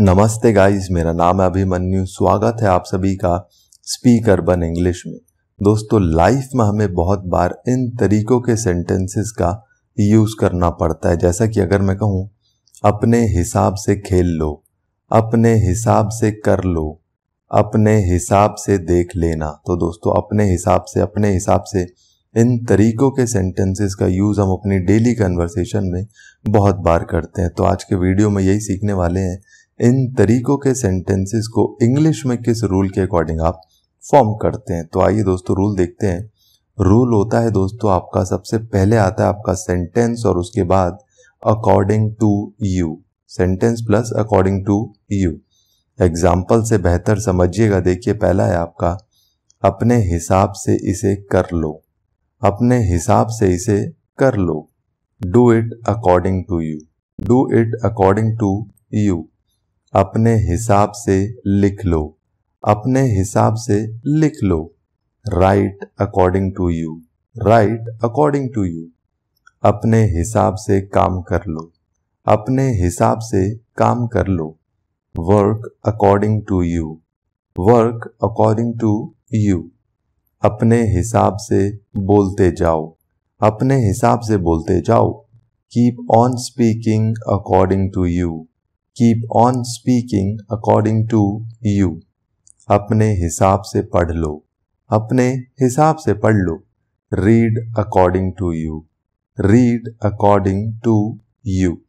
नमस्ते गाइस मेरा नाम है अभिमन्यु स्वागत है आप सभी का स्पीकर बन इंग्लिश में दोस्तों लाइफ में हमें बहुत बार इन तरीकों के सेंटेंसेस का यूज़ करना पड़ता है जैसा कि अगर मैं कहूँ अपने हिसाब से खेल लो अपने हिसाब से कर लो अपने हिसाब से देख लेना तो दोस्तों अपने हिसाब से अपने हिसाब से इन तरीकों के सेंटेंसेस का यूज़ हम अपनी डेली कन्वर्सेशन में बहुत बार करते हैं तो आज के वीडियो में यही सीखने वाले हैं इन तरीकों के सेंटेंसेस को इंग्लिश में किस रूल के अकॉर्डिंग आप फॉर्म करते हैं तो आइए दोस्तों रूल देखते हैं रूल होता है दोस्तों आपका सबसे पहले आता है आपका सेंटेंस और उसके बाद according to you sentence plus according to you example से बेहतर समझिएगा देखिए पहला है आपका अपने हिसाब से इसे कर लो अपने हिसाब से इसे कर लो do it according to you do it according to you अपने हिसाब से लिख लो अपने हिसाब से लिख लो write according to you write according to you अपने हिसाब से काम कर लो अपने हिसाब से काम कर लो work according to you work according to you अपने हिसाब से बोलते जाओ अपने हिसाब से बोलते जाओ keep on speaking according to you keep on speaking according to you अपने हिसाब से पढ़ लो अपने हिसाब से पढ़ लो read according to you read according to you